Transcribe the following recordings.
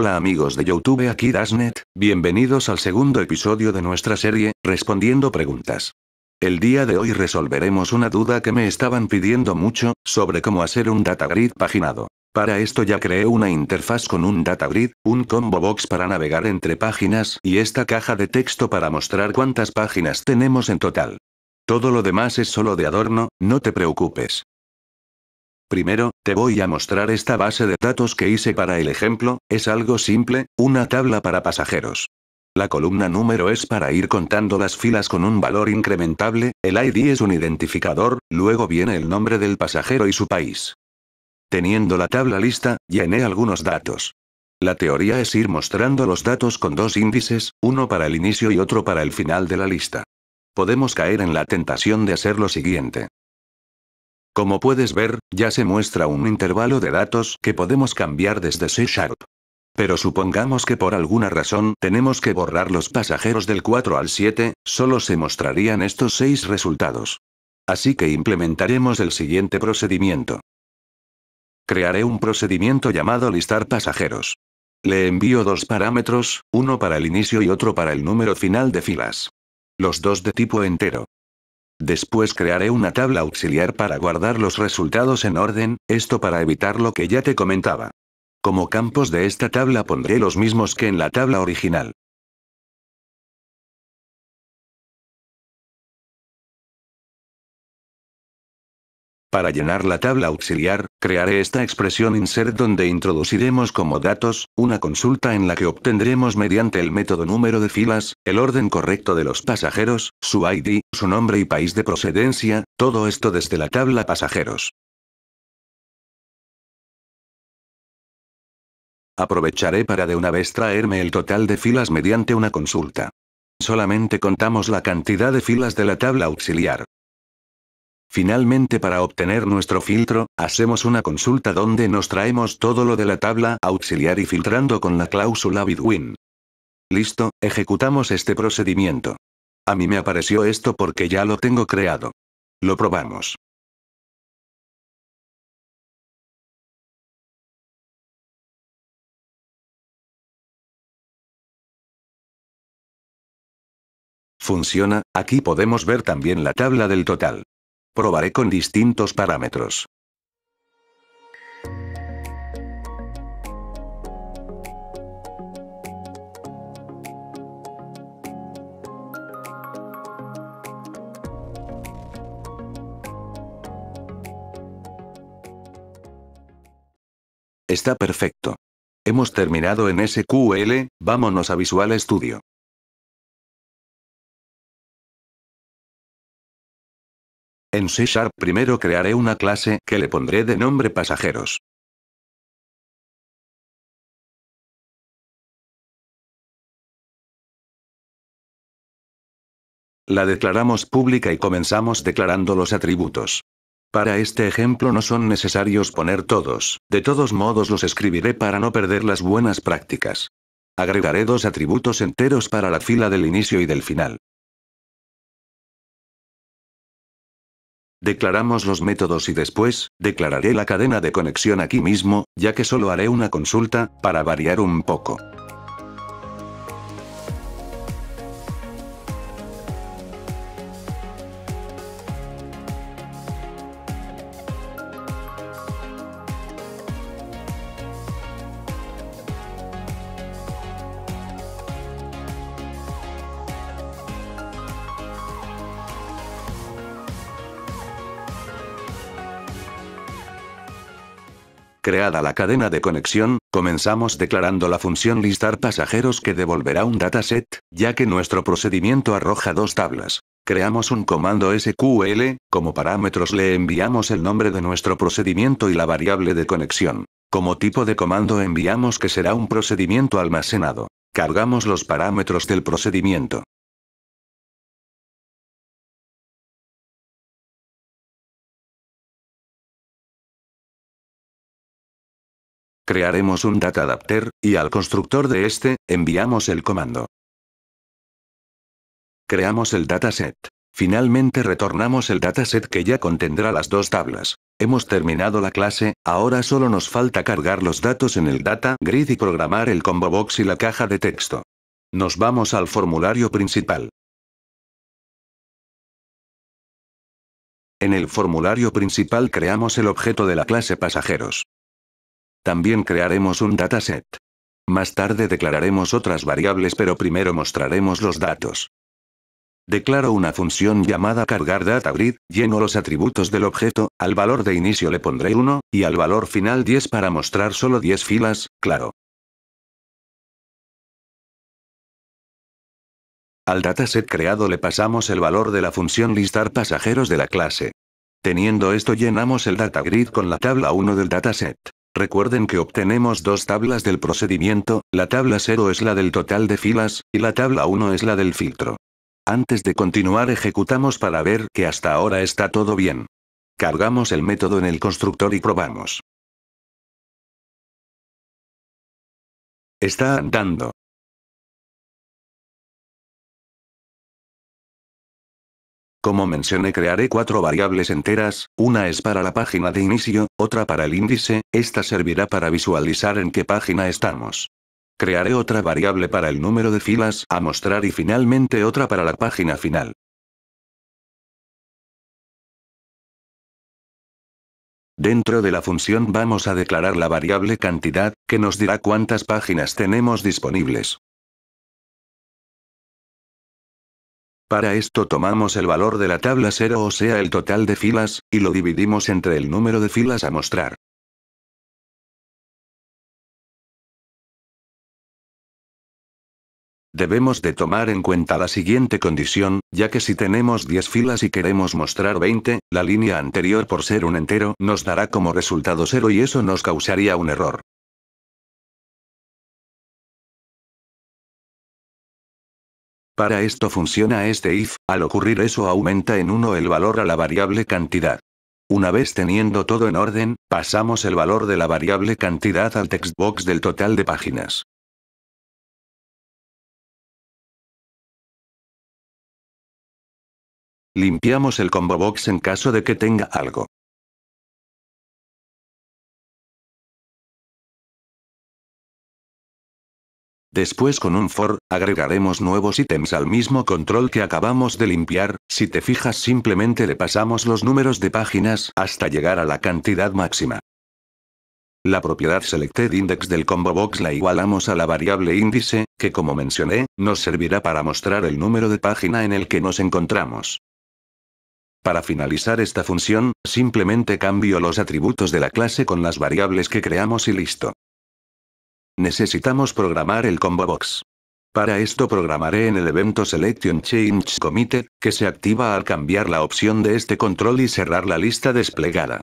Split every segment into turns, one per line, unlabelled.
Hola amigos de Youtube aquí Dasnet, bienvenidos al segundo episodio de nuestra serie, Respondiendo Preguntas. El día de hoy resolveremos una duda que me estaban pidiendo mucho, sobre cómo hacer un datagrid paginado. Para esto ya creé una interfaz con un datagrid, un combo box para navegar entre páginas y esta caja de texto para mostrar cuántas páginas tenemos en total. Todo lo demás es solo de adorno, no te preocupes. Primero, te voy a mostrar esta base de datos que hice para el ejemplo, es algo simple, una tabla para pasajeros. La columna número es para ir contando las filas con un valor incrementable, el ID es un identificador, luego viene el nombre del pasajero y su país. Teniendo la tabla lista, llené algunos datos. La teoría es ir mostrando los datos con dos índices, uno para el inicio y otro para el final de la lista. Podemos caer en la tentación de hacer lo siguiente. Como puedes ver, ya se muestra un intervalo de datos que podemos cambiar desde C Sharp. Pero supongamos que por alguna razón tenemos que borrar los pasajeros del 4 al 7, solo se mostrarían estos 6 resultados. Así que implementaremos el siguiente procedimiento. Crearé un procedimiento llamado listar pasajeros. Le envío dos parámetros, uno para el inicio y otro para el número final de filas. Los dos de tipo entero. Después crearé una tabla auxiliar para guardar los resultados en orden, esto para evitar
lo que ya te comentaba. Como campos de esta tabla pondré los mismos que en la tabla original. Para llenar la tabla auxiliar, crearé esta
expresión insert donde introduciremos como datos, una consulta en la que obtendremos mediante el método número de filas, el orden correcto de los pasajeros, su ID, su nombre y país de
procedencia, todo esto desde la tabla pasajeros. Aprovecharé para de una vez traerme el total de
filas mediante una consulta. Solamente contamos la cantidad de filas de la tabla auxiliar. Finalmente para obtener nuestro filtro, hacemos una consulta donde nos traemos todo lo de la tabla auxiliar y filtrando con la cláusula Bitwin.
Listo, ejecutamos este procedimiento. A mí me apareció esto porque ya lo tengo creado. Lo probamos. Funciona, aquí podemos ver también la tabla
del total. Probaré con distintos parámetros.
Está perfecto. Hemos terminado en SQL, vámonos a Visual Studio. En C Sharp primero crearé una clase que le pondré de nombre pasajeros. La declaramos pública y comenzamos
declarando los atributos. Para este ejemplo no son necesarios poner todos, de todos modos los escribiré para no perder las buenas prácticas. Agregaré dos atributos enteros para la fila del inicio y del final. Declaramos los métodos y después, declararé la cadena de conexión aquí
mismo, ya que solo haré una consulta, para variar un poco. creada la cadena de conexión, comenzamos declarando la función listar pasajeros que devolverá un dataset, ya que nuestro procedimiento arroja dos tablas. Creamos un comando SQL, como parámetros le enviamos el nombre de nuestro procedimiento y la variable de conexión.
Como tipo de comando enviamos que será un procedimiento almacenado. Cargamos los
parámetros del procedimiento. Crearemos un data adapter, y al constructor de este, enviamos el
comando. Creamos el dataset. Finalmente
retornamos el dataset que ya contendrá las dos tablas. Hemos terminado la clase, ahora solo nos
falta cargar los datos en el data grid y programar el combo box y la caja de texto. Nos vamos al formulario principal. En el formulario principal creamos el objeto de la clase pasajeros.
También crearemos un dataset. Más tarde declararemos otras variables pero primero mostraremos los datos. Declaro una función llamada cargar data
grid. lleno los atributos del objeto, al valor de inicio le pondré 1, y al valor final 10 para mostrar solo 10 filas, claro. Al dataset creado le pasamos el valor de la función listar
pasajeros de la clase. Teniendo esto llenamos el data grid con la tabla 1 del dataset. Recuerden que obtenemos dos tablas del procedimiento, la tabla 0 es la del total de filas, y la tabla 1 es la del filtro. Antes de continuar ejecutamos para ver que hasta
ahora está todo bien. Cargamos el método en el constructor y probamos. Está andando. Como mencioné crearé cuatro variables enteras, una es para la página de inicio, otra para el índice, esta
servirá para visualizar en qué página estamos. Crearé otra variable para el número de
filas a mostrar y finalmente otra para la página final. Dentro de la función vamos a
declarar la variable cantidad, que nos dirá cuántas páginas tenemos disponibles. Para esto tomamos el valor de la tabla 0
o sea el total de filas, y lo dividimos entre el número de filas a mostrar. Debemos de tomar en cuenta la siguiente condición, ya que si tenemos 10 filas y queremos
mostrar 20, la línea anterior por ser un entero nos dará como resultado 0 y eso nos
causaría un error. Para esto funciona este if, al ocurrir eso aumenta en 1 el
valor a la variable cantidad. Una vez teniendo todo en orden, pasamos el valor de la
variable cantidad al textbox del total de páginas. Limpiamos el combo box en caso de que tenga algo. Después con un for,
agregaremos nuevos ítems al mismo control que acabamos de limpiar, si te fijas simplemente
le pasamos los números de páginas hasta llegar a la cantidad máxima. La propiedad selected index del combo box la igualamos a la variable índice, que como mencioné, nos servirá para mostrar el número de página en el que nos encontramos. Para finalizar esta función, simplemente cambio los atributos de la clase con las variables que creamos y listo. Necesitamos programar el combo box. Para esto programaré en el evento Selection Change Committee, que se activa al cambiar la opción de este control y cerrar la lista desplegada.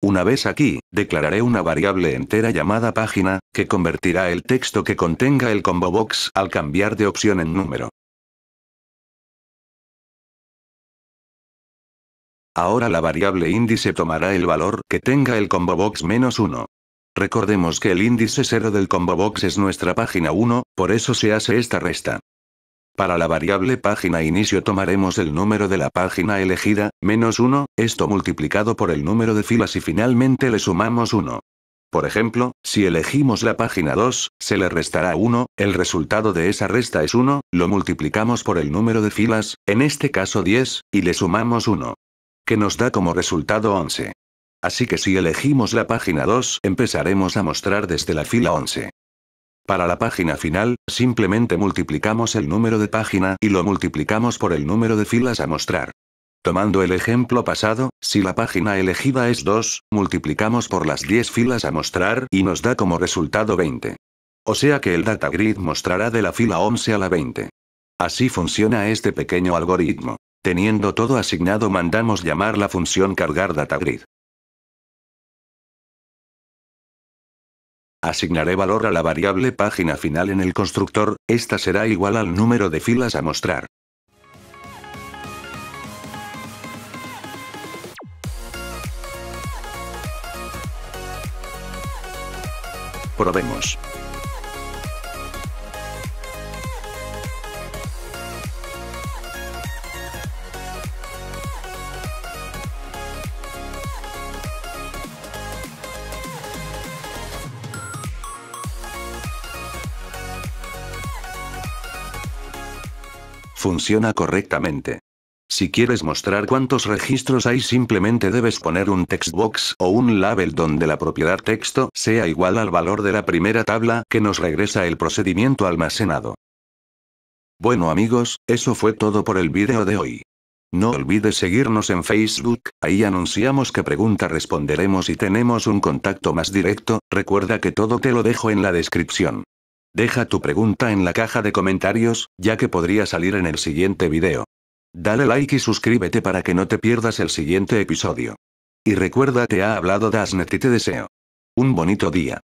Una vez aquí, declararé
una variable entera llamada página, que convertirá el texto que contenga el combo box
al cambiar de opción en número. Ahora la variable índice tomará el valor que tenga el combo box menos
1. Recordemos que el índice 0 del combo box es nuestra página 1, por eso se hace esta resta. Para la variable página inicio tomaremos el número de la página elegida, menos 1, esto multiplicado por el número de filas y finalmente le sumamos 1. Por ejemplo, si elegimos la página 2, se le restará 1, el resultado de esa resta es 1, lo multiplicamos por el número de filas, en este caso 10, y le sumamos 1. Que nos da como resultado 11. Así que si elegimos la página 2 empezaremos a mostrar desde la fila 11. Para la página final, simplemente multiplicamos el número de página y lo multiplicamos por el número de filas a mostrar. Tomando el ejemplo pasado, si la página elegida es 2, multiplicamos por las 10 filas a mostrar y nos da como resultado 20. O sea que el data grid mostrará de la fila 11 a la 20. Así funciona este pequeño algoritmo. Teniendo todo
asignado mandamos llamar la función cargar datagrid. Asignaré valor a la variable página final en el constructor,
esta será igual al número de filas a mostrar. Probemos. funciona correctamente. Si quieres mostrar cuántos registros hay simplemente debes poner un textbox o un label donde la propiedad texto sea igual al valor de la primera tabla que nos regresa el procedimiento almacenado. Bueno amigos, eso fue todo por el vídeo de hoy. No olvides seguirnos en Facebook, ahí anunciamos que pregunta responderemos y tenemos un contacto más directo, recuerda que todo te lo dejo en la descripción. Deja tu pregunta en la caja de comentarios, ya que podría salir en el siguiente video. Dale like y suscríbete para
que no te pierdas el siguiente episodio. Y recuerda te ha hablado Dasnet y te deseo. Un bonito día.